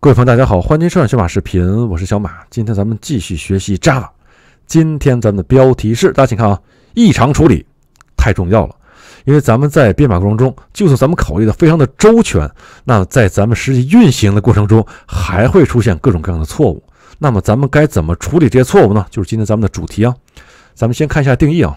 各位朋友，大家好，欢迎收看小马视频，我是小马。今天咱们继续学习 Java。今天咱们的标题是，大家请看啊，异常处理太重要了。因为咱们在编码过程中，就算咱们考虑的非常的周全，那在咱们实际运行的过程中，还会出现各种各样的错误。那么咱们该怎么处理这些错误呢？就是今天咱们的主题啊。咱们先看一下定义啊。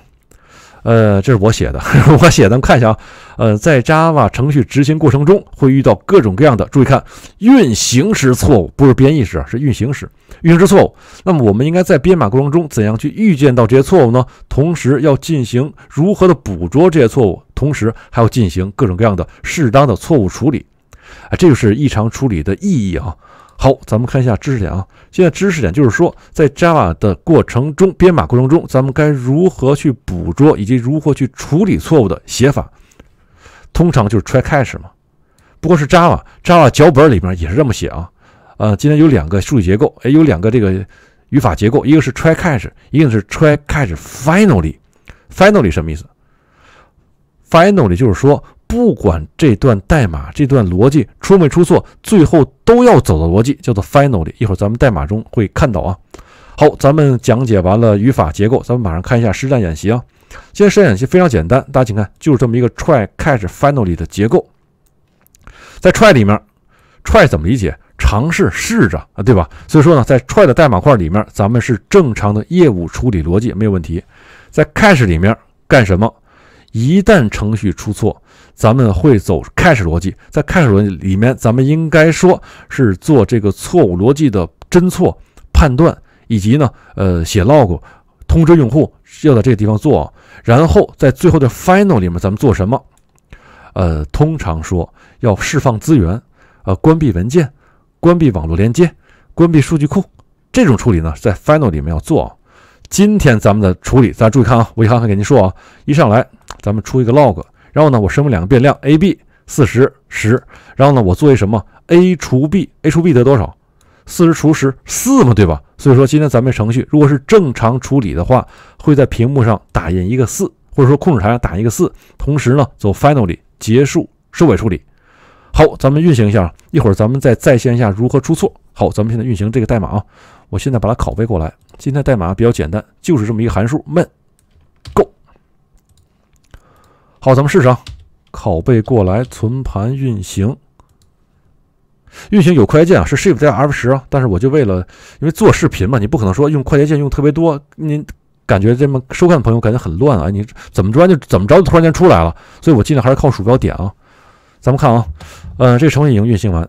呃，这是我写的，我写的，咱们看一下啊。呃，在 Java 程序执行过程中，会遇到各种各样的。注意看，运行时错误，不是编译时啊，是运行时运行时错误。那么，我们应该在编码过程中怎样去预见到这些错误呢？同时，要进行如何的捕捉这些错误，同时还要进行各种各样的适当的错误处理。啊，这就是异常处理的意义啊。好，咱们看一下知识点啊。现在知识点就是说，在 Java 的过程中，编码过程中，咱们该如何去捕捉以及如何去处理错误的写法，通常就是 try catch 嘛。不过，是 Java Java 脚本里面也是这么写啊。呃，今天有两个数据结构，哎，有两个这个语法结构，一个是 try catch，一个是 try catch finally。finally 什么意思？finally 就是说。不管这段代码这段逻辑出没出错，最后都要走的逻辑叫做 finally，一会儿咱们代码中会看到啊。好，咱们讲解完了语法结构，咱们马上看一下实战演习啊。现在实战演习非常简单，大家请看，就是这么一个 try catch finally 的结构。在 try 里面，try 怎么理解？尝试试着啊，对吧？所以说呢，在 try 的代码块里面，咱们是正常的业务处理逻辑，没有问题。在 catch 里面干什么？一旦程序出错，咱们会走 c a c h 逻辑，在 c a c h 逻辑里面，咱们应该说是做这个错误逻辑的侦错判断，以及呢，呃，写 log，通知用户要在这个地方做。然后在最后的 final 里面，咱们做什么？呃，通常说要释放资源，呃，关闭文件，关闭网络连接，关闭数据库。这种处理呢，在 final 里面要做。今天咱们的处理，大家注意看啊，我一康康给您说啊，一上来。咱们出一个 log，然后呢，我声明两个变量 a b 四十十，然后呢，我做一什么 a 除 b a 除 b 得多少？四十除十四嘛，对吧？所以说今天咱们程序如果是正常处理的话，会在屏幕上打印一个四，或者说控制台上打一个四，同时呢走 finally 结束收尾处理。好，咱们运行一下，一会儿咱们再在线下如何出错。好，咱们现在运行这个代码啊，我现在把它拷贝过来。今天代码比较简单，就是这么一个函数 main go。好，咱们试试啊，拷贝过来，存盘运行。运行有快捷键啊，是 Shift 加 F 十啊。但是我就为了因为做视频嘛，你不可能说用快捷键用特别多，你感觉这么收看的朋友感觉很乱啊。你怎么着就怎么着，突然间出来了，所以我尽量还是靠鼠标点啊。咱们看啊，嗯，这程序已经运行完，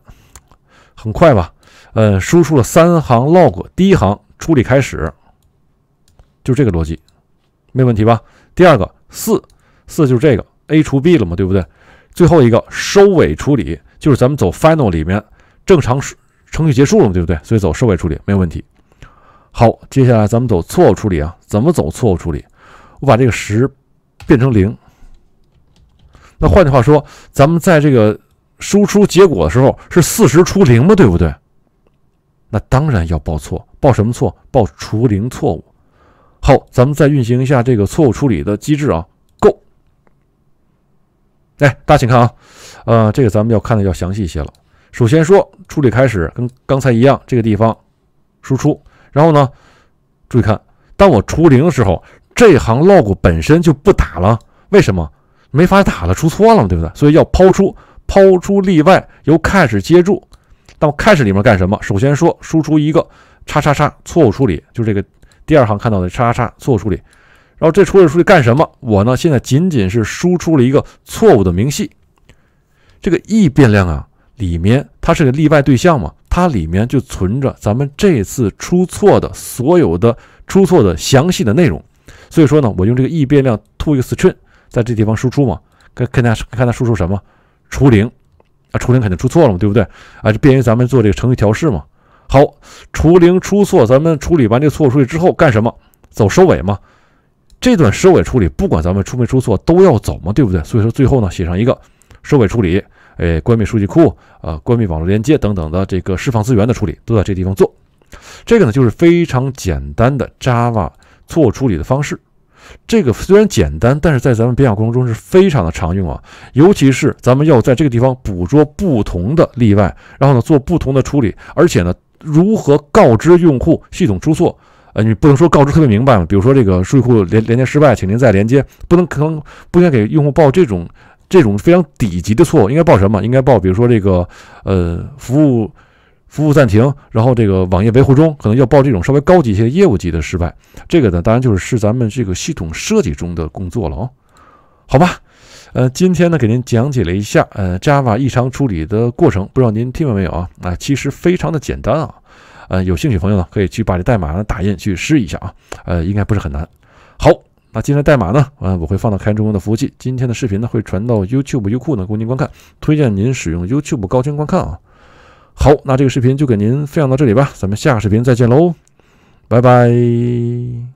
很快吧？嗯，输出了三行 log，第一行处理开始，就这个逻辑，没问题吧？第二个四。四就是这个 a 除 b 了嘛，对不对？最后一个收尾处理就是咱们走 final 里面正常程序结束了，对不对？所以走收尾处理没有问题。好，接下来咱们走错误处理啊，怎么走错误处理？我把这个十变成零。那换句话说，咱们在这个输出结果的时候是四十除零吗？对不对？那当然要报错，报什么错？报除零错误。好，咱们再运行一下这个错误处理的机制啊。哎，大家请看啊，呃，这个咱们要看的要详细一些了。首先说处理开始，跟刚才一样，这个地方输出。然后呢，注意看，当我除零的时候，这行 log 本身就不打了，为什么？没法打了，出错了，对不对？所以要抛出抛出例外，由 c a s h 接住。那么 c a s h 里面干什么？首先说输出一个叉叉叉错误处理，就这个第二行看到的叉叉叉错误处理。然后这出理出去干什么？我呢现在仅仅是输出了一个错误的明细。这个 e 变量啊，里面它是个例外对象嘛，它里面就存着咱们这次出错的所有的出错的详细的内容。所以说呢，我用这个 e 变量 to 个 string，在这地方输出嘛。看看它看它输出什么，除零啊，除零肯定出错了嘛，对不对？啊，就便于咱们做这个程序调试嘛。好，除零出错，咱们处理完这个错误数据之后干什么？走收尾嘛。这段收尾处理，不管咱们出没出错，都要走嘛，对不对？所以说最后呢，写上一个收尾处理，哎，关闭数据库啊，关闭网络连接等等的这个释放资源的处理，都在这个地方做。这个呢，就是非常简单的 Java 错误处理的方式。这个虽然简单，但是在咱们编讲过程中是非常的常用啊，尤其是咱们要在这个地方捕捉不同的例外，然后呢做不同的处理，而且呢如何告知用户系统出错。呃，你不能说告知特别明白嘛？比如说这个数据库连连接失败，请您再连接。不能可能不应该给用户报这种这种非常底级的错误，应该报什么？应该报比如说这个呃服务服务暂停，然后这个网页维护中，可能要报这种稍微高级一些业务级的失败。这个呢，当然就是是咱们这个系统设计中的工作了哦。好吧，呃，今天呢给您讲解了一下呃 Java 异常处理的过程，不知道您听完没有啊？啊，其实非常的简单啊。呃，有兴趣朋友呢，可以去把这代码呢打印去试一下啊，呃，应该不是很难。好，那今天的代码呢，呃，我会放到开源中的服务器，今天的视频呢会传到 YouTube、优酷呢，供您观看。推荐您使用 YouTube 高清观看啊。好，那这个视频就给您分享到这里吧，咱们下个视频再见喽，拜拜。